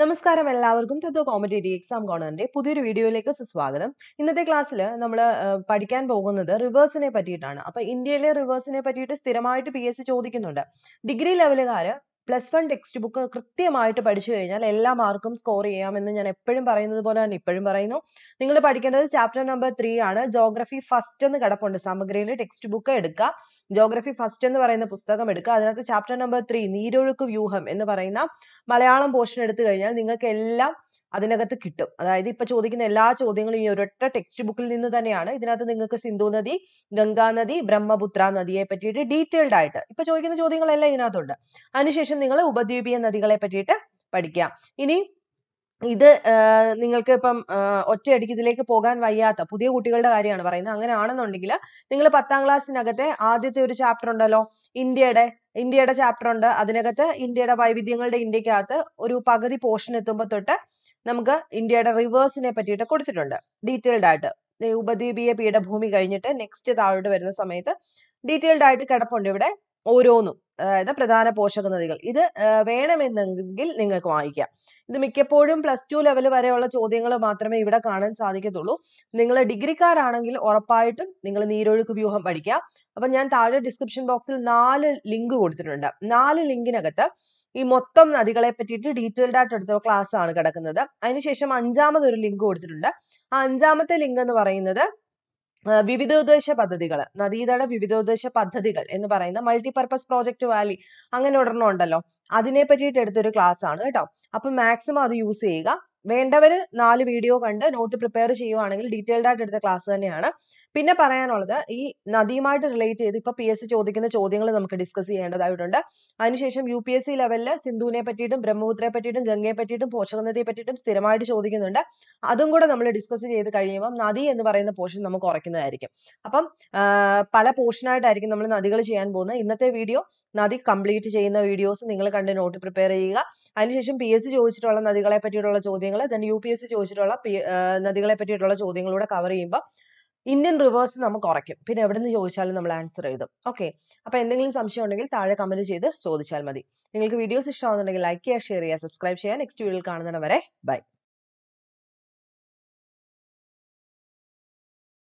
നമസ്കാരം എല്ലാവർക്കും തത്വ കോമഡി ഡി എക്സാം കോണറിന്റെ പുതിയൊരു വീഡിയോയിലേക്ക് സുസ്വാഗതം ഇന്നത്തെ ക്ലാസ്സിൽ നമ്മൾ പഠിക്കാൻ പോകുന്നത് റിവേഴ്സിനെ പറ്റിയിട്ടാണ് അപ്പൊ ഇന്ത്യയിലെ റിവേഴ്സിനെ പറ്റിയിട്ട് സ്ഥിരമായിട്ട് പി എസ് സി ചോദിക്കുന്നുണ്ട് ഡിഗ്രി ലെവലുകാർ പ്ലസ് വൺ ടെക്സ്റ്റ് ബുക്ക് കൃത്യമായിട്ട് പഠിച്ചു കഴിഞ്ഞാൽ എല്ലാ മാർക്കും സ്കോർ ചെയ്യാമെന്ന് ഞാൻ എപ്പോഴും പറയുന്നത് പോലെ തന്നെ ഇപ്പോഴും പറയുന്നു നിങ്ങൾ പഠിക്കേണ്ടത് ചാപ്റ്റർ നമ്പർ ത്രീ ആണ് ജോഗ്രഫി ഫസ്റ്റ് എന്ന് കിടപ്പുണ്ട് സാമഗ്രിയിൽ ടെക്സ്റ്റ് ബുക്ക് എടുക്കുക ജോഗ്രഫി ഫസ്റ്റ് എന്ന് പറയുന്ന പുസ്തകം എടുക്കുക അതിനകത്ത് ചാപ്റ്റർ നമ്പർ ത്രീ നീരൊഴുക്ക് വ്യൂഹം എന്ന് പറയുന്ന മലയാളം പോർഷൻ എടുത്തു കഴിഞ്ഞാൽ നിങ്ങൾക്ക് എല്ലാം അതിനകത്ത് കിട്ടും അതായത് ഇപ്പൊ ചോദിക്കുന്ന എല്ലാ ചോദ്യങ്ങളും ഈ ഒരൊറ്റ ടെക്സ്റ്റ് ബുക്കിൽ നിന്ന് തന്നെയാണ് ഇതിനകത്ത് നിങ്ങൾക്ക് സിന്ധു നദി ഗംഗാ നദി ബ്രഹ്മപുത്ര നദിയെ പറ്റിയിട്ട് ഡീറ്റെയിൽഡ് ആയിട്ട് ഇപ്പൊ ചോദിക്കുന്ന ചോദ്യങ്ങളെല്ലാം ഇതിനകത്തുണ്ട് അതിനുശേഷം നിങ്ങൾ ഉപദ്വീപീയ നദികളെ പറ്റിയിട്ട് പഠിക്കാം ഇനി ഇത് നിങ്ങൾക്ക് ഇപ്പം ഒറ്റയടിക്ക് ഇതിലേക്ക് പോകാൻ വയ്യാത്ത പുതിയ കുട്ടികളുടെ കാര്യമാണ് പറയുന്നത് അങ്ങനെ ആണെന്നുണ്ടെങ്കിൽ നിങ്ങൾ പത്താം ക്ലാസ്സിനകത്തെ ആദ്യത്തെ ഒരു ചാപ്റ്റർ ഉണ്ടല്ലോ ഇന്ത്യയുടെ ഇന്ത്യയുടെ ചാപ്റ്റർ ഉണ്ട് അതിനകത്ത് ഇന്ത്യയുടെ വൈവിധ്യങ്ങളുടെ ഇന്ത്യക്കകത്ത് ഒരു പകുതി പോർഷൻ എത്തുമ്പോൾ തൊട്ട് നമുക്ക് ഇന്ത്യയുടെ റിവേഴ്സിനെ പറ്റിയിട്ട് കൊടുത്തിട്ടുണ്ട് ഡീറ്റെയിൽഡ് ആയിട്ട് ഉപദ്വീപീയ പീഠഭൂമി കഴിഞ്ഞിട്ട് നെക്സ്റ്റ് താഴോട്ട് വരുന്ന സമയത്ത് ഡീറ്റെയിൽഡ് ആയിട്ട് കിടപ്പുണ്ട് ഇവിടെ ഓരോന്നും അതായത് പ്രധാന പോഷക നദികൾ ഇത് വേണമെന്നെങ്കിൽ നിങ്ങൾക്ക് വായിക്കാം ഇത് മിക്കപ്പോഴും പ്ലസ് ടു ലെവൽ വരെയുള്ള ചോദ്യങ്ങൾ മാത്രമേ ഇവിടെ കാണാൻ സാധിക്കത്തുള്ളൂ നിങ്ങൾ ഡിഗ്രിക്കാരാണെങ്കിൽ ഉറപ്പായിട്ടും നിങ്ങൾ നീരൊഴുക്ക് വ്യൂഹം പഠിക്കാം അപ്പൊ ഞാൻ താഴെ ഡിസ്ക്രിപ്ഷൻ ബോക്സിൽ നാല് ലിങ്ക് കൊടുത്തിട്ടുണ്ട് നാല് ലിങ്കിനകത്ത് ഈ മൊത്തം നദികളെ പറ്റിയിട്ട് ഡീറ്റെയിൽഡ് ആയിട്ട് എടുത്ത ക്ലാസ് ആണ് കിടക്കുന്നത് അതിനുശേഷം അഞ്ചാമത് ഒരു ലിങ്ക് കൊടുത്തിട്ടുണ്ട് ആ അഞ്ചാമത്തെ ലിങ്ക് എന്ന് പറയുന്നത് വിവിധോദ്ദേശ പദ്ധതികൾ നദീതട വിവിധോദ്ദേശ പദ്ധതികൾ എന്ന് പറയുന്ന മൾട്ടിപർപ്പസ് പ്രോജക്റ്റ് വാലി അങ്ങനെ ഒരെണ്ണം ഉണ്ടല്ലോ അതിനെ പറ്റിയിട്ട് എടുത്തൊരു ക്ലാസ് ആണ് കേട്ടോ അപ്പൊ മാക്സിമം അത് യൂസ് ചെയ്യുക വേണ്ടവര് നാല് വീഡിയോ കണ്ട് നോട്ട് പ്രിപ്പയർ ചെയ്യുവാണെങ്കിൽ ഡീറ്റെയിൽഡ് ആയിട്ട് എടുത്ത ക്ലാസ് തന്നെയാണ് പിന്നെ പറയാനുള്ളത് ഈ നദിയുമായിട്ട് റിലേറ്റ് ചെയ്ത് ഇപ്പൊ പി എസ് സി ചോദിക്കുന്ന ചോദ്യങ്ങൾ നമുക്ക് ഡിസ്കസ് ചെയ്യേണ്ടതായിട്ടുണ്ട് അതിനുശേഷം യു പി എസ് സി ലെവലിൽ സിന്ധുവിനെ പറ്റിയിട്ടും ബ്രഹ്മപുത്രയെ പറ്റിയിട്ടും ഗംഗയെ പറ്റിയിട്ടും പോഷകനദിയെ പറ്റിയിട്ടും സ്ഥിരമായിട്ട് ചോദിക്കുന്നുണ്ട് അതും കൂടെ നമ്മൾ ഡിസ്കസ് ചെയ്ത് കഴിയുമ്പോൾ നദി എന്ന് പറയുന്ന പോർഷൻ നമുക്ക് ഉറയ്ക്കുന്നതായിരിക്കും അപ്പം പല പോർഷനായിട്ടായിരിക്കും നമ്മൾ നദികൾ ചെയ്യാൻ പോകുന്നത് ഇന്നത്തെ വീഡിയോ നദി കംപ്ലീറ്റ് ചെയ്യുന്ന വീഡിയോസ് നിങ്ങൾ കണ്ട് നോട്ട് പ്രിപ്പയർ ചെയ്യുക അതിനുശേഷം പി എസ് സി ചോദിച്ചിട്ടുള്ള നദികളെ പറ്റിയിട്ടുള്ള ചോദ്യങ്ങൾ then U P S C ചോദിച്ചിട്ടുള്ള നദികളെ പറ്റിയിട്ടുള്ള ചോദ്യങ്ങളൂടെ കവർ ചെയ്യുമ്പോൾ ഇന്ത്യൻ റിവേഴ്സ് നമുക്ക് ഉറയ്ക്കും പിന്നെ എവിടെ നിന്ന് ചോദിച്ചാലും നമ്മൾ ആൻസർ എഴുതും ഓക്കെ അപ്പോൾ എന്തെങ്കിലും സംശയം ഉണ്ടെങ്കിൽ താഴെ കമന്റ് ചെയ്ത് ചോദിച്ചാൽ മതി നിങ്ങൾക്ക് വീഡിയോസ് ഇഷ്ടമാകുന്നുണ്ടെങ്കിൽ ലൈക്ക് ചെയ്യുക ഷെയർ ചെയ്യുക സബ്സ്ക്രൈബ് ചെയ്യുക നെക്സ്റ്റ് വീഡിയോയിൽ കാണുന്നവരെ ബൈ